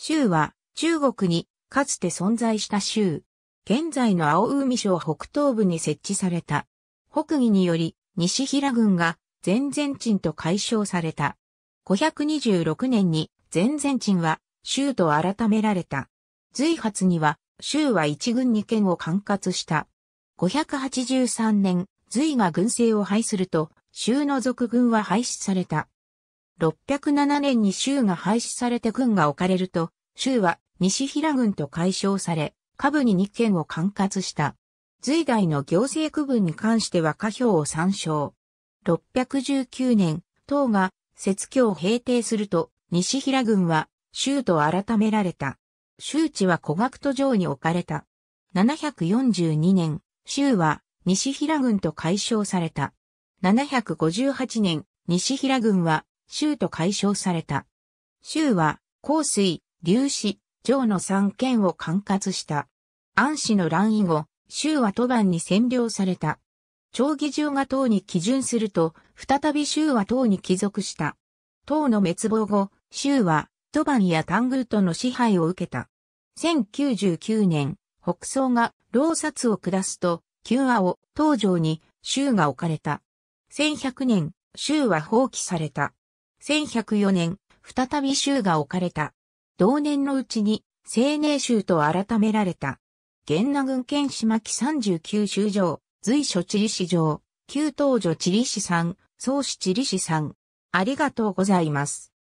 州は中国にかつて存在した州。現在の青海省北東部に設置された。北義により西平軍が全然鎮と解消された。526年に全然鎮は州と改められた。随発には州は一軍二県を管轄した。583年、随が軍政を廃すると、州の属軍は廃止された。607年に州が廃止されて軍が置かれると、州は西平郡と解消され、下部に2県を管轄した。随代の行政区分に関しては下表を参照。619年、党が説教を平定すると、西平郡は州と改められた。州地は古学途上に置かれた。742年、州は西平郡と解消された。758年、西平郡は州と解消された。州は、香水、劉氏、城の三県を管轄した。安氏の乱以後、州は都番に占領された。長義中が党に基準すると、再び州は党に帰属した。党の滅亡後、州は、都番や丹宮との支配を受けた。1099年、北宋が、老殺を下すと、旧和を、東城に、州が置かれた。1100年、州は放棄された。1104年、再び州が置かれた。同年のうちに、青年州と改められた。源那郡県島木十九州城、随所地理市城、旧東女地理市さん、総市地理市さん。ありがとうございます。